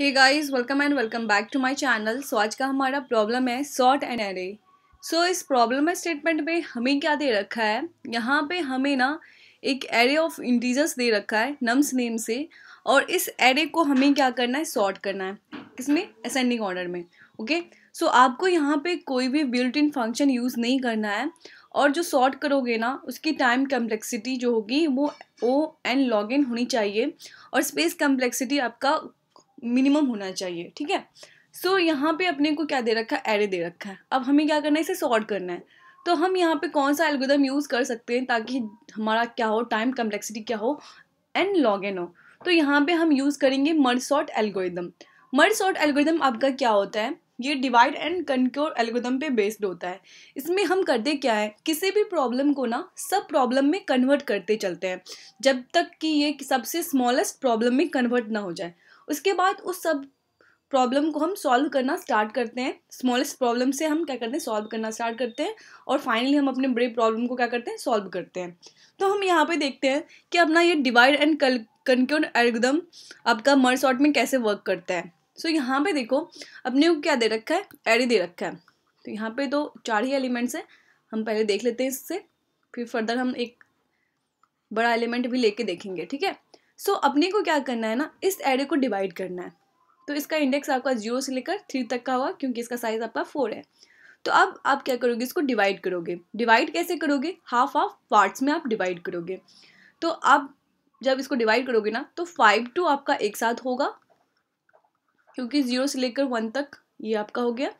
Hey guys welcome and welcome back to my channel so आज का हमारा problem है सॉर्ट एंड एरे सो इस प्रॉब्लम स्टेटमेंट में हमें क्या दे रखा है यहाँ पे हमें ना एक एरे ऑफ इंटीजर्स दे रखा है नम्स नेम से और इस एरे को हमें क्या करना है सॉर्ट करना है किसमें असेंडिंग ऑर्डर में ओके okay? सो so, आपको यहाँ पे कोई भी बिल्ट इन फंक्शन यूज़ नहीं करना है और जो सॉर्ट करोगे ना उसकी टाइम कम्प्लेक्सिटी जो होगी वो ओ एंड लॉग इन होनी चाहिए और स्पेस कम्प्लेक्सिटी आपका मिनिमम होना चाहिए ठीक है सो so, यहाँ पे अपने को क्या दे रखा है एरे दे रखा है अब हमें क्या करना है इसे सॉर्ट करना है तो हम यहाँ पे कौन सा एल्गोदम यूज़ कर सकते हैं ताकि हमारा क्या हो टाइम कम्प्लेक्सिटी क्या हो एंड लॉग इन हो तो यहाँ पे हम यूज़ करेंगे merge sort algorithm merge sort algorithm आपका क्या होता है ये डिवाइड एंड कंक्योर एल्गोदम पे बेस्ड होता है इसमें हम करते क्या है किसी भी प्रॉब्लम को ना सब प्रॉब्लम में कन्वर्ट करते चलते हैं जब तक कि ये सबसे स्मॉलेस्ट प्रॉब्लम में कन्वर्ट ना हो जाए उसके बाद उस सब प्रॉब्लम को हम सॉल्व करना स्टार्ट करते हैं स्मॉलेस्ट प्रॉब्लम से हम क्या करते हैं सॉल्व करना स्टार्ट करते हैं और फाइनली हम अपने बड़े प्रॉब्लम को क्या करते हैं सॉल्व करते हैं तो हम यहाँ पे देखते हैं कि अपना ये डिवाइड एंड कल कनक्योर एल्गदम आपका मर्स ऑट में कैसे वर्क करता है सो so, यहाँ पे देखो अपने को क्या दे रखा है एरे दे रखा है तो यहाँ पे तो चार ही एलिमेंट्स हैं हम पहले देख लेते हैं इससे फिर फर्दर हम एक बड़ा एलिमेंट भी लेके देखेंगे ठीक है सो so, अपने को क्या करना है ना इस एरे को डिवाइड करना है तो इसका इंडेक्स आपका जीरो से लेकर थ्री तक का हुआ क्योंकि इसका साइज आपका फोर है तो अब आप क्या करोगे इसको डिवाइड करोगे डिवाइड कैसे करोगे हाफ ऑफ पार्ट्स में आप डिवाइड करोगे तो आप जब इसको डिवाइड करोगे ना तो फाइव टू आपका एक साथ होगा क्योंकि ज़ीरो से लेकर वन तक ये आपका हो गया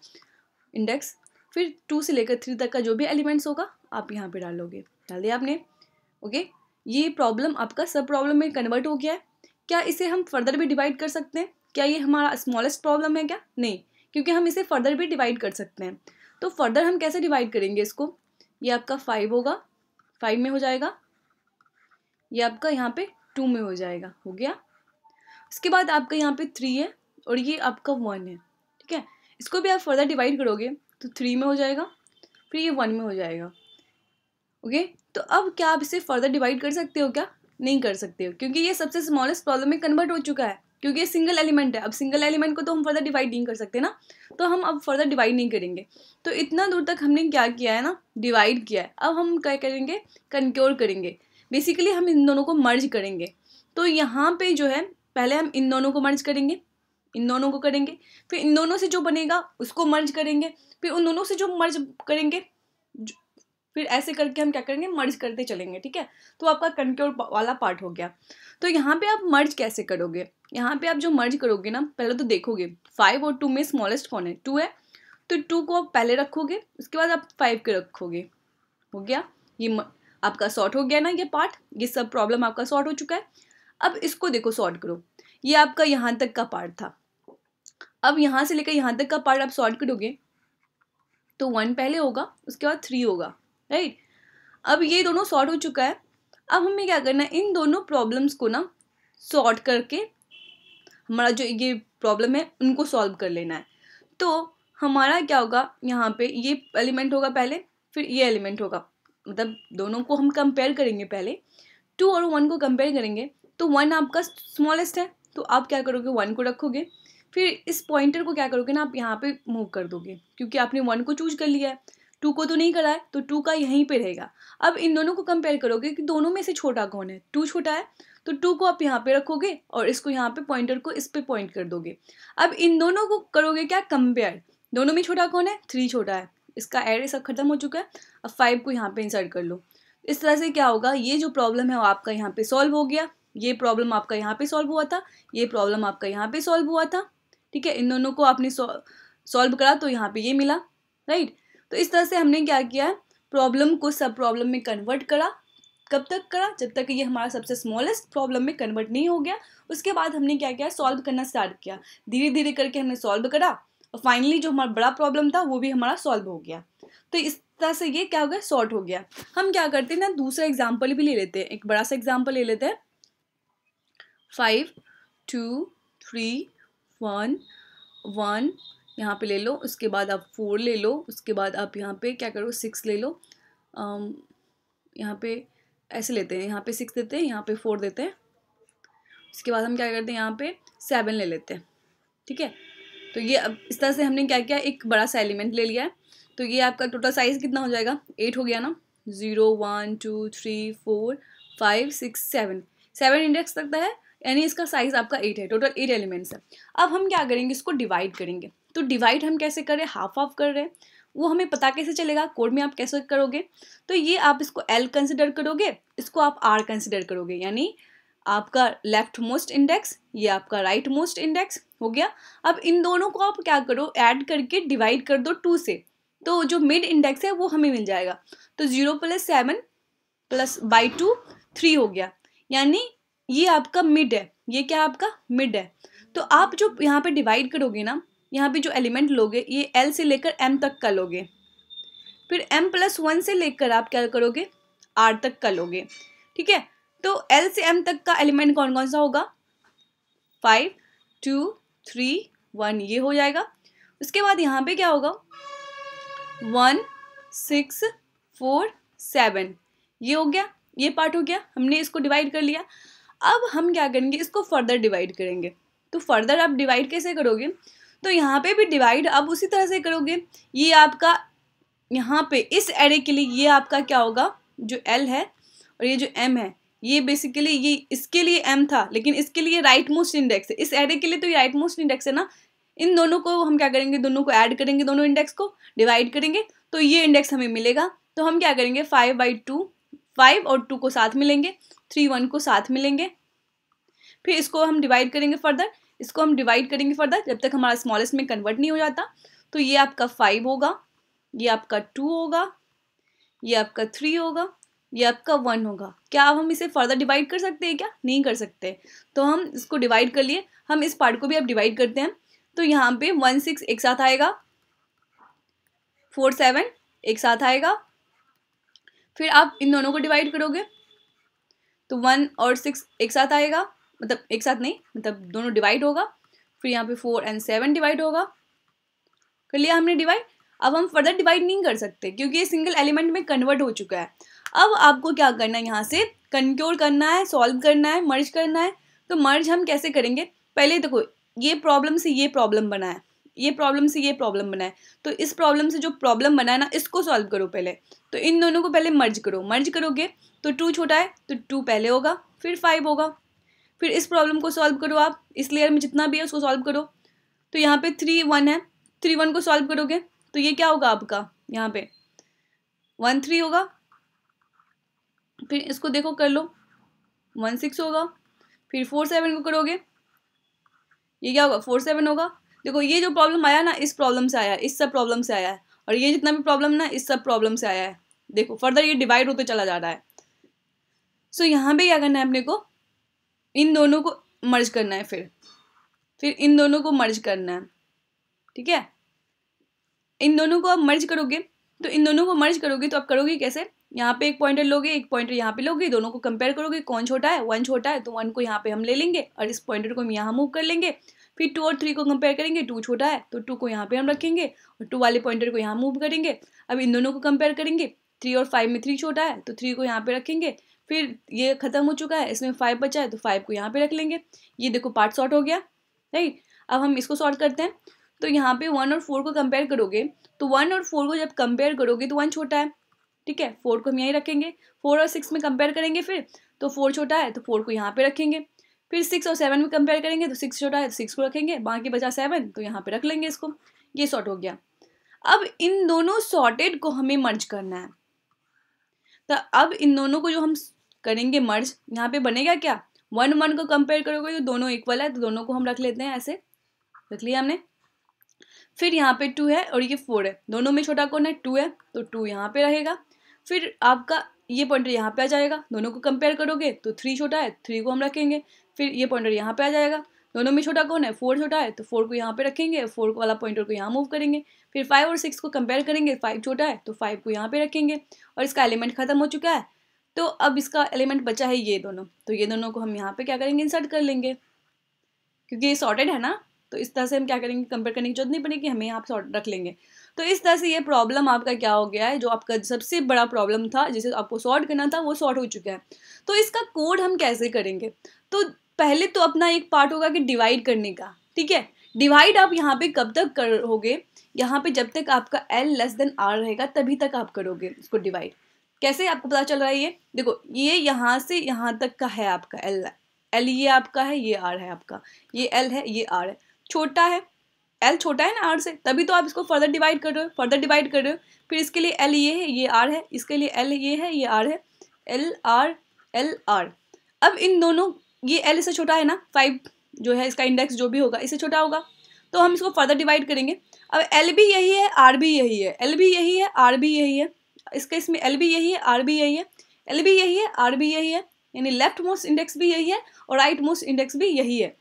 इंडेक्स फिर टू से लेकर थ्री तक का जो भी एलिमेंट्स होगा आप यहाँ पे डालोगे डाल दिया आपने ओके ये प्रॉब्लम आपका सब प्रॉब्लम में कन्वर्ट हो गया है क्या इसे हम फर्दर भी डिवाइड कर सकते हैं क्या ये हमारा स्मॉलेस्ट प्रॉब्लम है क्या नहीं क्योंकि हम इसे फर्दर भी डिवाइड कर सकते हैं तो फर्दर हम कैसे डिवाइड करेंगे इसको ये आपका फाइव होगा फाइव में हो जाएगा ये आपका यहाँ पे टू में हो जाएगा हो गया उसके बाद आपका यहाँ पे थ्री है और ये आपका वन है ठीक है इसको भी आप फर्दर डिवाइड करोगे तो थ्री में हो जाएगा फिर ये वन में हो जाएगा ओके तो अब क्या आप इसे फर्दर डिवाइड कर सकते हो क्या नहीं कर सकते हो क्योंकि ये सबसे स्मॉलेस्ट प्रॉब्लम में कन्वर्ट हो चुका है क्योंकि ये सिंगल एलिमेंट है अब सिंगल एलिमेंट को तो हम फर्दर डिवाइड नहीं कर सकते ना तो हम अब फर्दर डिवाइड नहीं करेंगे तो इतना दूर तक हमने क्या किया है ना डिवाइड किया है अब हम क्या करेंगे कंक्योर करेंगे बेसिकली हम इन दोनों को मर्ज करेंगे तो यहाँ पे जो है पहले हम इन दोनों को मर्ज करेंगे इन दोनों को करेंगे फिर इन दोनों से जो बनेगा उसको मर्ज करेंगे फिर उन दोनों से जो मर्ज करेंगे फिर ऐसे करके हम क्या करेंगे मर्ज करते चलेंगे ठीक है तो आपका कंक्योर वाला पार्ट हो गया तो यहाँ पे आप मर्ज कैसे करोगे यहाँ पे आप जो मर्ज करोगे ना पहले तो देखोगे फाइव और टू में स्मॉलेस्ट कौन है टू है तो टू को आप पहले रखोगे उसके बाद आप फाइव के रखोगे हो गया ये म, आपका सॉर्ट हो गया ना ये पार्ट ये सब प्रॉब्लम आपका सॉर्ट हो चुका है अब इसको देखो सॉर्ट करो ये आपका यहाँ तक का पार्ट था अब यहाँ से लेकर यहाँ तक का पार्ट आप सॉर्ट करोगे तो वन पहले होगा उसके बाद थ्री होगा राइट अब ये दोनों सॉर्ट हो चुका है अब हमें क्या करना है इन दोनों प्रॉब्लम्स को ना सॉर्ट करके हमारा जो ये प्रॉब्लम है उनको सॉल्व कर लेना है तो हमारा क्या होगा यहाँ पे ये एलिमेंट होगा पहले फिर ये एलिमेंट होगा मतलब दोनों को हम कंपेयर करेंगे पहले टू और वन को कंपेयर करेंगे तो वन आपका स्मॉलेस्ट है तो आप क्या करोगे वन को रखोगे फिर इस पॉइंटर को क्या करोगे ना आप यहाँ पे मूव कर दोगे क्योंकि आपने वन को चूज कर लिया है टू को तो नहीं है तो टू का यहीं पे रहेगा अब इन दोनों को कंपेयर करोगे कि दोनों में से छोटा कौन है टू छोटा है तो टू को आप यहाँ पे रखोगे और इसको यहाँ पे पॉइंटर को इस पर पॉइंट कर दोगे अब इन दोनों को करोगे क्या कंपेयर दोनों में छोटा कौन है थ्री छोटा है इसका एड सब खत्म हो चुका है अब फाइव को यहाँ पे इंसर्ट कर लो इस तरह से क्या होगा ये जो प्रॉब्लम है वो आपका यहाँ पे सॉल्व हो गया ये प्रॉब्लम आपका यहाँ पे सॉल्व हुआ था ये प्रॉब्लम आपका यहाँ पे सॉल्व हुआ था ठीक है इन दोनों को आपने सॉल्व करा तो यहाँ पे ये मिला राइट तो इस तरह से हमने क्या किया प्रॉब्लम को सब प्रॉब्लम में कन्वर्ट करा कब तक करा जब तक ये हमारा सबसे स्मॉलेस्ट प्रॉब्लम में कन्वर्ट नहीं हो गया उसके बाद हमने क्या किया सॉल्व करना स्टार्ट किया धीरे धीरे करके हमने सॉल्व करा और फाइनली जो हमारा बड़ा प्रॉब्लम था वो भी हमारा सॉल्व हो गया तो इस तरह से ये क्या हो गया सॉर्ट हो गया हम क्या करते हैं ना दूसरा एग्जाम्पल भी ले लेते हैं एक बड़ा सा एग्जाम्पल ले लेते हैं five two three one one यहाँ पे ले लो उसके बाद आप फोर ले लो उसके बाद आप यहाँ पे क्या करो सिक्स ले लो यहाँ पे ऐसे लेते हैं यहाँ पे सिक्स देते हैं यहाँ पे फोर देते हैं उसके बाद हम क्या करते हैं यहाँ पे सेवन ले लेते हैं ठीक है तो ये अब इस तरह से हमने क्या किया एक बड़ा सा एलिमेंट ले लिया है तो ये आपका टोटल साइज़ कितना हो जाएगा एट हो गया ना zero one two three four five six seven seven index लगता है यानी इसका साइज़ आपका एट है टोटल एट एलिमेंट्स है अब हम क्या करेंगे इसको डिवाइड करेंगे तो डिवाइड हम कैसे कर रहे हैं हाफ ऑफ कर रहे हैं वो हमें पता कैसे चलेगा कोड में आप कैसे करोगे तो ये आप इसको एल कंसिडर करोगे इसको आप आर कंसिडर करोगे यानी आपका लेफ्ट मोस्ट इंडेक्स ये आपका राइट right मोस्ट इंडेक्स हो गया अब इन दोनों को आप क्या करो ऐड करके डिवाइड कर दो टू से तो जो मिड इंडेक्स है वो हमें मिल जाएगा तो zero plus seven plus by two three हो गया यानी ये आपका मिड है ये क्या आपका मिड है तो आप जो यहाँ पे डिवाइड करोगे ना यहाँ पे जो एलिमेंट लोगे ये एल से लेकर एम तक का लोगे फिर एम प्लस वन से लेकर आप क्या करोगे आर तक का लोगे ठीक है तो एल से एम तक का एलिमेंट कौन कौन सा होगा फाइव टू थ्री वन ये हो जाएगा उसके बाद यहाँ पे क्या होगा वन सिक्स फोर सेवन ये हो गया ये पार्ट हो गया हमने इसको डिवाइड कर लिया अब हम क्या करेंगे इसको फर्दर डिवाइड करेंगे तो फर्दर आप डिवाइड कैसे करोगे तो यहाँ पे भी डिवाइड अब उसी तरह से करोगे ये आपका यहाँ पे इस एरे के लिए ये आपका क्या होगा जो एल है और ये जो एम है ये बेसिकली ये इसके लिए एम था लेकिन इसके लिए राइट मोस्ट इंडेक्स है इस एरे के लिए तो ये राइट मोस्ट इंडेक्स है ना इन दोनों को हम क्या करेंगे दोनों को ऐड करेंगे दोनों इंडेक्स को डिवाइड करेंगे तो ये इंडेक्स हमें मिलेगा तो हम क्या करेंगे फाइव बाई टू फाइव और टू को साथ मिलेंगे थ्री वन को साथ मिलेंगे फिर इसको हम डिवाइड करेंगे फर्दर इसको हम डिवाइड करेंगे फर्दर जब तक हमारा स्मॉलेस्ट में कन्वर्ट नहीं हो जाता तो ये आपका फाइव होगा ये आपका टू होगा ये आपका थ्री होगा ये आपका वन होगा क्या अब हम इसे फर्दर डिवाइड कर सकते हैं क्या नहीं कर सकते तो हम इसको डिवाइड कर लिए हम इस पार्ट को भी अब डिवाइड करते हैं तो यहाँ पे वन सिक्स एक साथ आएगा फोर सेवन एक साथ आएगा फिर आप इन दोनों को डिवाइड करोगे तो वन और सिक्स एक साथ आएगा मतलब एक साथ नहीं मतलब दोनों डिवाइड होगा फिर यहाँ पे फोर एंड सेवन डिवाइड होगा कर लिया हमने डिवाइड अब हम फर्दर डिवाइड नहीं कर सकते क्योंकि ये सिंगल एलिमेंट में कन्वर्ट हो चुका है अब आपको क्या करना है यहाँ से कंक्योर करना है सॉल्व करना है मर्ज करना है तो मर्ज हम कैसे करेंगे पहले देखो ये प्रॉब्लम से ये प्रॉब्लम बना है ये प्रॉब्लम से ये प्रॉब्लम बना है तो इस प्रॉब्लम से जो प्रॉब्लम बना है ना इसको सॉल्व करो पहले तो इन दोनों को पहले मर्ज करो मर्ज करोगे तो टू छोटा है तो टू पहले होगा फिर फाइव होगा फिर इस प्रॉब्लम को सॉल्व करो आप इस लेयर में जितना भी है उसको सॉल्व करो तो यहाँ पे थ्री वन है थ्री वन को सॉल्व करोगे तो ये क्या होगा आपका यहाँ पे वन थ्री होगा फिर इसको देखो कर लो वन सिक्स होगा फिर फोर सेवन को करोगे ये क्या होगा फोर सेवन होगा देखो ये जो प्रॉब्लम आया ना इस प्रॉब्लम से आया है इस सब प्रॉब्लम से आया है और ये जितना भी प्रॉब्लम ना इस सब प्रॉब्लम से आया है देखो फर्दर ये डिवाइड होते चला जा रहा है सो so, यहाँ पे क्या करना है अपने को इन दोनों को मर्ज करना है फिर फिर इन दोनों को मर्ज करना है ठीक है इन दोनों को आप मर्ज करोगे तो इन दोनों को मर्ज करोगे तो आप करोगे कैसे यहाँ पे एक पॉइंटर लोगे एक पॉइंटर यहाँ पे लोगे दोनों को कंपेयर करोगे कौन छोटा है वन छोटा है तो वन को यहाँ पे हम ले लेंगे और इस पॉइंटर को हम यहाँ मूव कर लेंगे फिर टू और थ्री को कंपेयर करेंगे टू छोटा है तो टू को यहाँ पे हम रखेंगे और टू वाले पॉइंटर को यहाँ मूव करेंगे अब इन दोनों को कंपेयर करेंगे थ्री और फाइव में थ्री छोटा है तो थ्री को यहाँ पे रखेंगे फिर ये ख़त्म हो चुका है इसमें फाइव बचा है तो फाइव को यहाँ पे रख लेंगे ये देखो पार्ट सॉर्ट हो गया राइट अब हम इसको सॉर्ट करते हैं तो यहाँ पे वन और फोर को कंपेयर करोगे तो वन और फोर को जब कंपेयर करोगे तो वन छोटा है ठीक है फोर को हम यहीं रखेंगे फोर और सिक्स में कंपेयर करेंगे फिर तो फोर छोटा है तो फोर को यहाँ पर रखेंगे फिर सिक्स और सेवन में कंपेयर करेंगे तो सिक्स छोटा है तो सिक्स को रखेंगे बाकी बचा सेवन तो यहाँ पर रख लेंगे इसको ये सॉर्ट हो गया अब इन दोनों सॉर्टेड को हमें मर्ज करना है तो अब इन दोनों को जो हम करेंगे मर्ज यहाँ पे बनेगा क्या वन वन को कंपेयर करोगे तो दोनों इक्वल है तो दोनों को हम रख लेते हैं ऐसे रख लिया हमने फिर यहाँ पे टू है और ये फोर है दोनों में छोटा कौन है टू है तो टू यहाँ पे रहेगा फिर आपका ये पॉइंटर यहाँ पे आ जाएगा दोनों को कंपेयर करोगे तो थ्री छोटा है थ्री को हम रखेंगे फिर ये पॉइंटर यहाँ पे आ जाएगा दोनों में छोटा कौन है फोर छोटा है तो फोर को यहाँ पे रखेंगे फोर वाला पॉइंटर को यहाँ मूव करेंगे फिर फाइव और सिक्स को कंपेयर करेंगे फाइव छोटा है तो फाइव को यहाँ पे रखेंगे और इसका एलिमेंट खत्म हो चुका है तो अब इसका एलिमेंट बचा है ये दोनों तो ये दोनों को हम यहाँ पे क्या करेंगे इंसर्ट कर लेंगे क्योंकि ये सॉर्टेड है ना तो इस तरह से हम क्या करेंगे कंपेयर करने की जरूरत नहीं पड़ेगी हमें यहाँ सॉर्ट रख लेंगे तो इस तरह से ये प्रॉब्लम आपका क्या हो गया है जो आपका सबसे बड़ा प्रॉब्लम था जिसे आपको सॉर्ट करना था वो सॉर्ट हो चुका है तो इसका कोड हम कैसे करेंगे तो पहले तो अपना एक पार्ट होगा कि डिवाइड करने का ठीक है डिवाइड आप यहाँ पे कब तक करोगे यहाँ पे जब तक आपका एल लेस देन आर रहेगा तभी तक आप करोगे इसको डिवाइड कैसे आपको पता चल रहा है ये देखो ये यहाँ से यहाँ तक का है आपका एल एल ये आपका है ये आर है आपका ये एल है ये आर है छोटा है एल छोटा है ना आर से तभी तो आप इसको फर्दर डिवाइड कर रहे हो फर्दर डिवाइड कर रहे हो फिर इसके लिए एल ये है ये आर है इसके लिए एल ये है ये आर है एल आर एल आर अब इन दोनों ये एल इससे छोटा है ना फाइव जो है इसका इंडेक्स जो भी होगा इससे छोटा होगा तो हम इसको फर्दर डिवाइड करेंगे अब एल भी यही है आर भी यही है एल भी यही है आर भी यही है इसका इसमें एल भी यही है आर भी यही है एल भी यही है आर भी यही है यानी लेफ्ट मोस्ट इंडेक्स भी यही है और राइट मोस्ट इंडेक्स भी यही है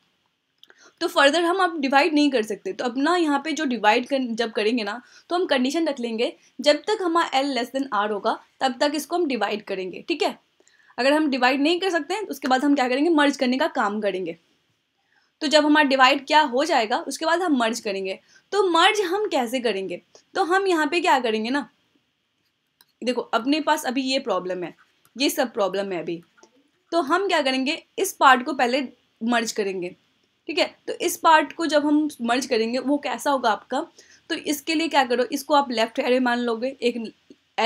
तो फर्दर हम अब डिवाइड नहीं कर सकते तो अपना यहाँ पे जो डिवाइड कर, जब करेंगे ना तो हम कंडीशन रख लेंगे जब तक हमारा एल लेस देन आर होगा तब तक इसको हम डिवाइड करेंगे ठीक है अगर हम डिवाइड नहीं कर सकते तो उसके बाद हम क्या करेंगे मर्ज करने का काम करेंगे तो जब हमारा डिवाइड क्या हो जाएगा उसके बाद हम मर्ज करेंगे तो मर्ज हम कैसे करेंगे तो हम यहाँ पे क्या करेंगे ना देखो अपने पास अभी ये प्रॉब्लम है ये सब प्रॉब्लम है अभी तो हम क्या करेंगे इस पार्ट को पहले मर्ज करेंगे ठीक है तो इस पार्ट को जब हम मर्ज करेंगे वो कैसा होगा आपका तो इसके लिए क्या करो इसको आप लेफ्ट एरे मान लोगे एक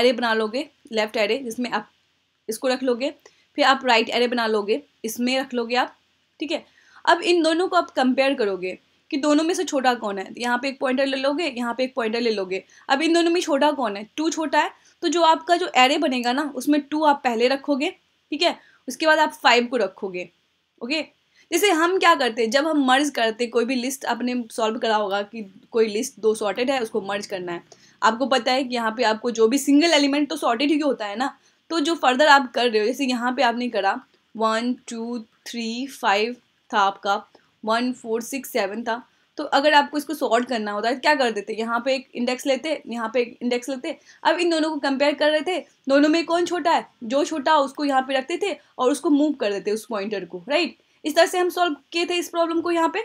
एरे बना लोगे लेफ्ट एरे जिसमें आप इसको रख लोगे फिर आप राइट एरे बना लोगे इसमें रख लोगे आप ठीक है अब इन दोनों को आप कंपेयर करोगे कि दोनों में से छोटा कौन है यहाँ पे एक पॉइंटर ले लोगे यहाँ पे एक पॉइंटर ले लोगे अब इन दोनों में छोटा कौन है टू छोटा है तो जो आपका जो एरे बनेगा ना उसमें टू आप पहले रखोगे ठीक है उसके बाद आप फाइव को रखोगे ओके जैसे हम क्या करते हैं जब हम मर्ज करते कोई भी लिस्ट आपने सॉल्व करा होगा कि कोई लिस्ट दो सॉर्टेड है उसको मर्ज करना है आपको पता है कि यहाँ पे आपको जो भी सिंगल एलिमेंट तो सॉर्टेड ही होता है ना तो जो फर्दर आप कर रहे हो जैसे यहाँ पे आपने करा वन टू थ्री फाइव था आपका वन फोर सिक्स सेवन था तो अगर आपको इसको सॉर्ट करना होता है तो क्या कर देते यहाँ पे एक इंडेक्स लेते यहाँ पे एक इंडेक्स लेते अब इन दोनों को कंपेयर कर रहे थे दोनों में कौन छोटा है जो छोटा उसको यहाँ पे रखते थे और उसको मूव कर देते उस पॉइंटर को राइट इस तरह से हम सॉल्व किए थे इस प्रॉब्लम को यहाँ पे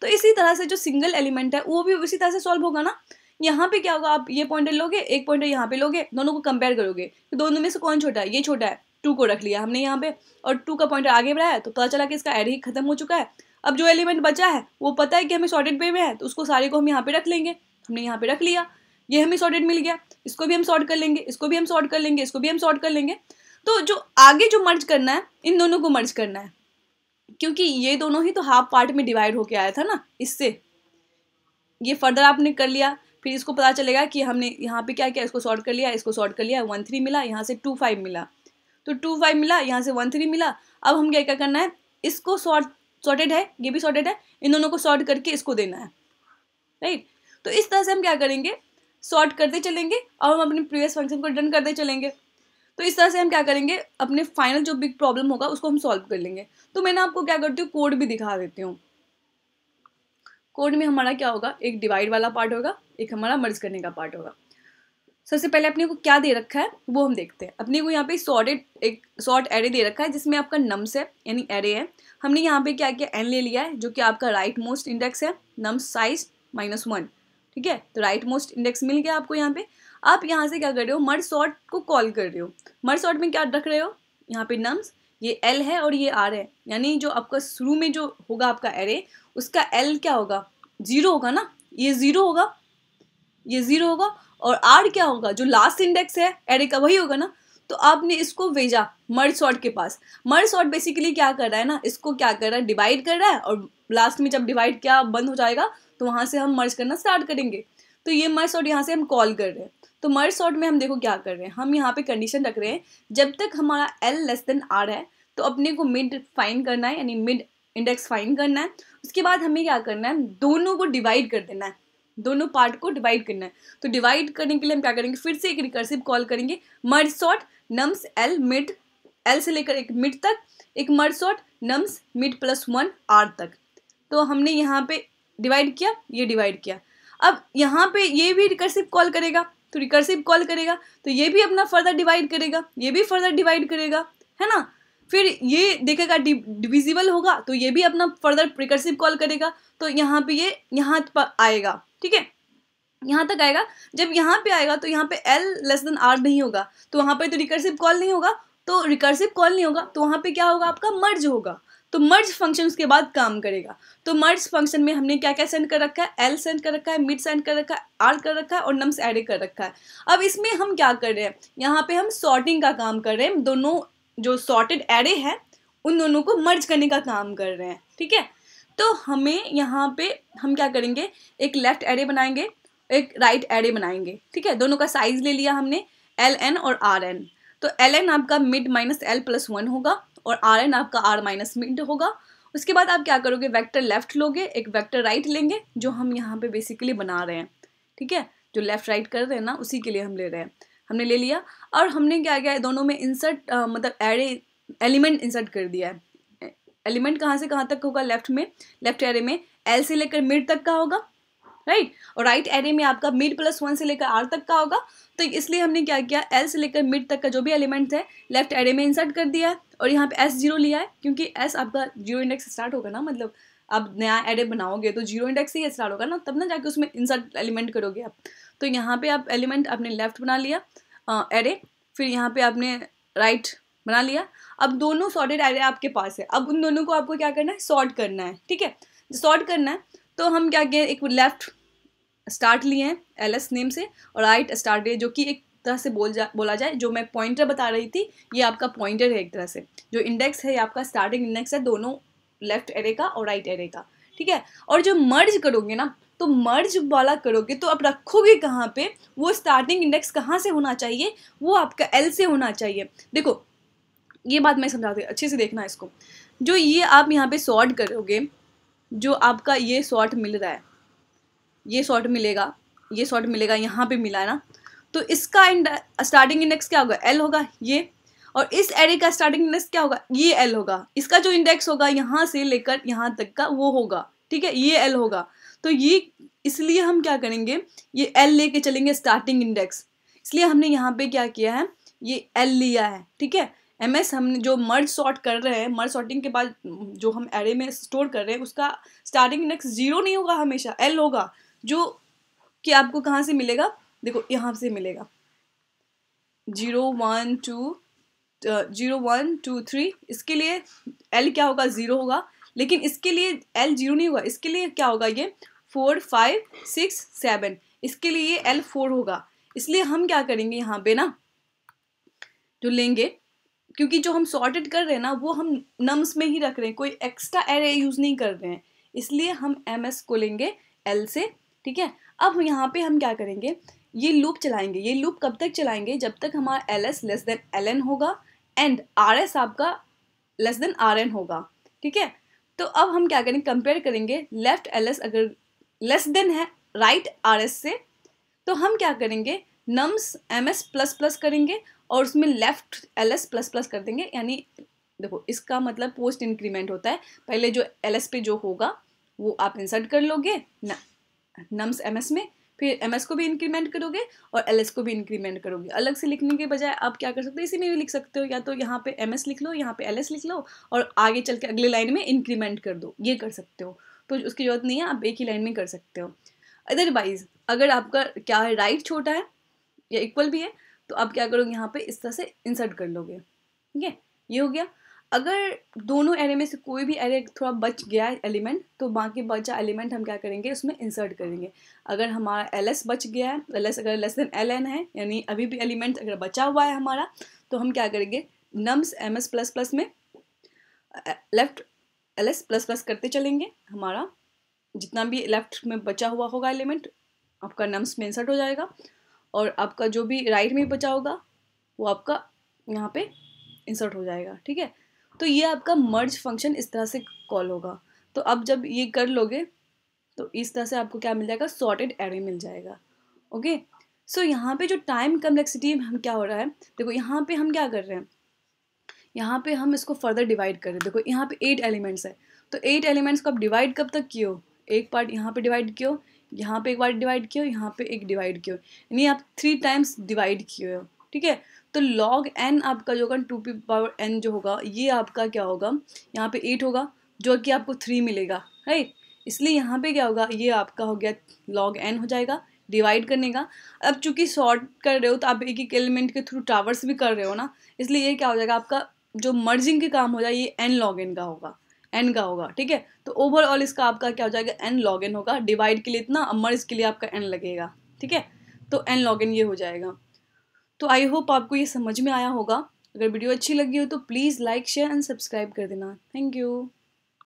तो इसी तरह से जो सिंगल एलिमेंट है वो भी उसी तरह से सॉल्व होगा ना यहाँ पे क्या होगा आप ये पॉइंटर लोगे एक पॉइंटर यहाँ पे लोगे दोनों को कंपेयर करोगे तो दोनों में से कौन छोटा है ये छोटा है टू को रख लिया हमने यहाँ पे और टू का पॉइंटर आगे बढ़ाया तो पता चला कि इसका एड ही खत्म हो चुका है अब जो एलिमेंट बचा है वो पता है कि हमें सॉर्टेड पे में है तो उसको सारे को हम यहाँ पे रख लेंगे हमने यहाँ पे रख लिया ये हमें सॉर्टेड मिल गया इसको भी हम सॉर्ट कर लेंगे इसको भी हम सॉर्ट कर लेंगे इसको भी हम सॉर्ट कर लेंगे तो जो आगे जो मर्ज करना है इन दोनों को मर्ज करना है क्योंकि ये दोनों ही तो हाफ पार्ट में डिवाइड होके आया था ना इससे ये फर्दर आपने कर लिया फिर इसको पता चलेगा कि हमने यहाँ पे क्या किया इसको सॉर्ट कर लिया इसको सॉर्ट कर लिया वन थ्री मिला यहाँ से टू फाइव मिला तो टू फाइव मिला यहाँ से वन थ्री मिला अब हम क्या क्या करना है इसको सॉर्ट सॉर्टेड है ये भी सॉर्टेड है इन दोनों को सॉर्ट करके इसको देना है राइट तो इस तरह से हम क्या करेंगे सॉर्ट करते चलेंगे और हम अपने प्रीवियस फंक्शन को रिटर्न करते चलेंगे तो इस तरह से हम क्या करेंगे अपने फाइनल जो बिग प्रॉब्लम होगा उसको हम सॉल्व कर लेंगे तो मैं ना आपको क्या करती हूँ कोड भी दिखा देती हूँ कोड में हमारा क्या होगा एक डिवाइड वाला पार्ट होगा एक हमारा मर्ज करने का पार्ट होगा सबसे पहले अपने को क्या दे रखा है वो हम देखते हैं अपने को यहाँ पे सॉर्टेड एक सॉर्ट एरे दे रखा है जिसमें आपका नम्स है यानी एरे है हमने यहाँ पे क्या किया एन ले लिया है जो कि आपका राइट मोस्ट इंडेक्स है नम्स साइज माइनस वन ठीक है तो राइट मोस्ट इंडेक्स मिल गया आपको यहाँ पे आप यहाँ से क्या कर रहे हो मर सॉर्ट को कॉल कर रहे हो मर सॉर्ट में क्या रख रहे हो यहाँ पे नम्स ये एल है और ये आर है यानी जो आपका शुरू में जो होगा आपका एरे उसका एल क्या होगा जीरो होगा ना ये जीरो होगा ये ज़ीरो होगा और आर क्या होगा जो लास्ट इंडेक्स है एरे का वही होगा ना तो आपने इसको भेजा मर्ज शॉर्ट के पास मर्ज शॉर्ट बेसिकली क्या कर रहा है ना इसको क्या कर रहा है डिवाइड कर रहा है और लास्ट में जब डिवाइड क्या बंद हो जाएगा तो वहाँ से हम मर्ज करना स्टार्ट करेंगे तो ये मर्ज शॉर्ट यहाँ से हम कॉल कर रहे हैं तो मर्ज शॉर्ट में हम देखो क्या कर रहे हैं हम यहाँ पे कंडीशन रख रहे हैं जब तक हमारा एल लेस देन आर है तो अपने को मिड फाइन करना है यानी मिड इंडेक्स फाइन करना है उसके बाद हमें क्या करना है दोनों को डिवाइड कर देना है दोनों पार्ट को डिवाइड करना है तो डिवाइड करने के लिए हम क्या करेंगे फिर से एक रिकर्सिव कॉल करेंगे merge sort nums L mid L से लेकर एक मिड तक एक merge sort nums mid plus one R तक तो हमने यहाँ पे डिवाइड किया ये डिवाइड किया अब यहाँ पे ये भी रिकर्सिव कॉल करेगा तो रिकर्सिव कॉल करेगा तो ये भी अपना फर्दर डिवाइड करेगा ये भी फर्दर डिवाइड करेगा है ना फिर ये देखेगा डिविजिबल होगा तो ये भी अपना फर्दर रिकर्सिव कॉल करेगा तो यहाँ पे ये यहाँ पर आएगा ठीक है यहाँ तक आएगा जब यहाँ पे आएगा तो यहाँ पे एल लेस देन आर नहीं होगा तो वहाँ पे तो रिकर्सिव कॉल नहीं होगा तो रिकर्सिव कॉल नहीं होगा तो वहाँ पे क्या होगा आपका मर्ज होगा तो मर्ज फंक्शन उसके बाद काम करेगा तो मर्ज फंक्शन में हमने क्या क्या सेंड कर रखा है एल सेंड कर रखा है मिड सेंड कर रखा है आर कर रखा है और नम्स एड कर रखा है अब इसमें हम क्या कर रहे हैं यहाँ पे हम सॉर्टिंग का काम कर रहे हैं दोनों जो सॉर्टेड एरे हैं उन दोनों को मर्ज करने का काम कर रहे हैं ठीक है तो हमें यहाँ पे हम क्या करेंगे एक लेफ्ट एरे बनाएंगे एक राइट right एरे बनाएंगे ठीक है दोनों का साइज ले लिया हमने एल एन और आर एन तो एल एन आपका mid minus L plus one होगा और आर एन आपका आर माइनस मिड होगा उसके बाद आप क्या करोगे वेक्टर लेफ्ट लोगे एक वेक्टर राइट right लेंगे जो हम यहाँ पे बेसिकली बना रहे हैं ठीक है जो लेफ्ट राइट right कर रहे हैं ना उसी के लिए हम ले रहे हैं हमने ले लिया और हमने क्या किया है दोनों में इंसर्ट मतलब एरे एलिमेंट इंसर्ट कर दिया है एलिमेंट कहाँ से कहाँ तक होगा लेफ्ट में लेफ्ट एरे में एल से लेकर मिड तक का होगा राइट right? और राइट right एरे में आपका मिड प्लस वन से लेकर आर तक का होगा तो इसलिए हमने क्या किया एल से लेकर मिड तक का जो भी एलिमेंट है लेफ्ट एरे में इंसर्ट कर दिया है और यहाँ पे एस जीरो लिया है क्योंकि एस आपका जीरो इंडेक्स स्टार्ट होगा ना मतलब आप नया एरे बनाओगे तो जीरो इंडेक्स ही स्टार्ट होगा ना तब ना जाके उसमें इंसर्ट एलिमेंट करोगे आप तो यहाँ पे आप एलिमेंट आपने लेफ्ट बना लिया एरे फिर यहाँ पे आपने राइट right बना लिया अब दोनों सॉर्टेड एरे आपके पास है अब उन दोनों को आपको क्या करना है सॉर्ट करना है ठीक है सॉर्ट करना है तो हम क्या किए एक लेफ्ट स्टार्ट लिए हैं एल एस नेम से और राइट स्टार्ट लिए जो कि एक तरह से बोल जा बोला जाए जो मैं पॉइंटर बता रही थी ये आपका पॉइंटर है एक तरह से जो इंडेक्स है ये आपका स्टार्टिंग इंडेक्स है दोनों लेफ्ट एरे का और राइट एरे का ठीक है और जो मर्ज करोगे ना तो मर्ज वाला करोगे तो आप रखोगे कहाँ पे वो स्टार्टिंग इंडेक्स कहाँ से होना चाहिए वो आपका एल से होना चाहिए देखो ये बात मैं समझाती हूँ अच्छे से देखना इसको जो ये आप यहाँ पे सॉर्ट करोगे जो आपका ये सॉर्ट मिल रहा है ये सॉर्ट मिलेगा ये सॉर्ट मिलेगा यहाँ पे मिला है ना तो इसका स्टार्टिंग इंडेक्स क्या होगा एल होगा ये और इस एरे का स्टार्टिंग इंडेक्स क्या होगा ये एल होगा इसका जो इंडेक्स होगा यहाँ से लेकर यहाँ तक का वो होगा ठीक है ये एल होगा तो ये इसलिए हम क्या करेंगे ये एल लेके चलेंगे स्टार्टिंग इंडेक्स इसलिए हमने यहाँ पे क्या किया है ये एल लिया है ठीक है एम एस हम जो मर्ज सॉर्ट कर रहे हैं मर्ज सॉर्टिंग के बाद जो हम एरे में स्टोर कर रहे हैं उसका स्टार्टिंग इंडेक्स जीरो नहीं होगा हमेशा एल होगा जो कि आपको कहाँ से मिलेगा देखो यहाँ से मिलेगा zero one two zero one two three इसके लिए एल क्या होगा ज़ीरो होगा लेकिन इसके लिए एल जीरो नहीं होगा इसके लिए क्या होगा ये फोर फाइव सिक्स सेवन इसके लिए एल फोर होगा इसलिए हम क्या करेंगे यहाँ पे ना जो लेंगे क्योंकि जो हम सॉर्टेड कर रहे हैं ना वो हम नम्स में ही रख रहे हैं कोई एक्स्ट्रा एरे यूज़ नहीं कर रहे हैं इसलिए हम एम एस को लेंगे एल से ठीक है अब यहाँ पे हम क्या करेंगे ये लूप चलाएंगे ये लूप कब तक चलाएंगे जब तक हमारा L S less than L N होगा एंड आर एस आपका लेस देन आर एन होगा ठीक है तो अब हम क्या करेंगे कंपेयर करेंगे लेफ्ट एल एस अगर लेस देन है राइट आर एस से तो हम क्या करेंगे nums M S plus plus करेंगे और उसमें left L S plus plus कर देंगे यानी देखो इसका मतलब पोस्ट इंक्रीमेंट होता है पहले जो एल एस पे जो होगा वो आप इंसर्ट कर लोगे नम्स एम एस में फिर एम एस को भी इंक्रीमेंट करोगे और एल एस को भी इंक्रीमेंट करोगे अलग से लिखने के बजाय आप क्या कर सकते हो इसी में भी लिख सकते हो या तो यहाँ पे एम एस लिख लो यहाँ पे एल एस लिख लो और आगे चल के अगले लाइन में इंक्रीमेंट कर दो ये कर सकते हो तो उसकी जरूरत नहीं है आप एक ही लाइन में कर सकते हो अदरवाइज अगर आपका क्या है राइट छोटा है या इक्वल भी है तो आप क्या करोगे यहाँ पे इस तरह से इंसर्ट कर लोगे ठीक है ये हो गया अगर दोनों एरे में से कोई भी एरे थोड़ा बच गया एलिमेंट तो बाकी बचा एलिमेंट हम क्या करेंगे उसमें इंसर्ट करेंगे अगर हमारा एल बच गया है एल अगर लेस देन एल है यानी अभी भी एलिमेंट अगर बचा हुआ है हमारा तो हम क्या करेंगे nums M S plus plus में left L S plus plus करते चलेंगे हमारा जितना भी लेफ्ट में बचा हुआ होगा एलिमेंट आपका नम्स में इंसर्ट हो जाएगा और आपका जो भी राइट में बचा होगा वो आपका यहाँ पे इंसर्ट हो जाएगा ठीक है तो ये आपका मर्ज फंक्शन इस तरह से कॉल होगा तो अब जब ये कर लोगे तो इस तरह से आपको क्या मिल जाएगा सॉर्टेड एरे मिल जाएगा ओके सो यहाँ पे जो टाइम कम्प्लेक्सिटी हम क्या हो रहा है देखो यहाँ पे हम क्या कर रहे हैं यहाँ पे हम इसको फर्दर डिवाइड कर रहे हैं देखो यहाँ पे एट एलिमेंट्स है तो एट एलिमेंट्स को आप डिवाइड कब तक किए एक पार्ट यहाँ पे डिवाइड किए यहाँ पे एक बार डिवाइड किया हो यहाँ पे एक डिवाइड किया हो यानी आप थ्री टाइम्स डिवाइड किए हो ठीक है तो लॉग एन आपका जो होगा टू पी पावर एन जो होगा ये आपका क्या होगा यहाँ पे एट होगा जो कि आपको थ्री मिलेगा राइट इसलिए यहाँ पे क्या होगा ये आपका हो गया लॉग एन हो जाएगा डिवाइड करने का अब चूंकि शॉर्ट कर रहे हो तो आप एक एक एलिमेंट के थ्रू टावर्स भी कर रहे हो ना इसलिए ये क्या हो जाएगा आपका जो मर्जिंग के काम हो जाए ये एन लॉग एन का होगा एन का होगा ठीक है तो ओवरऑल इसका आपका क्या हो जाएगा एन लॉग एन होगा डिवाइड के लिए इतना मर्ज के लिए आपका एन लगेगा ठीक है तो एन लॉग एन ये हो जाएगा तो आई होप आपको ये समझ में आया होगा अगर वीडियो अच्छी लगी हो तो please like share and subscribe कर देना थैंक यू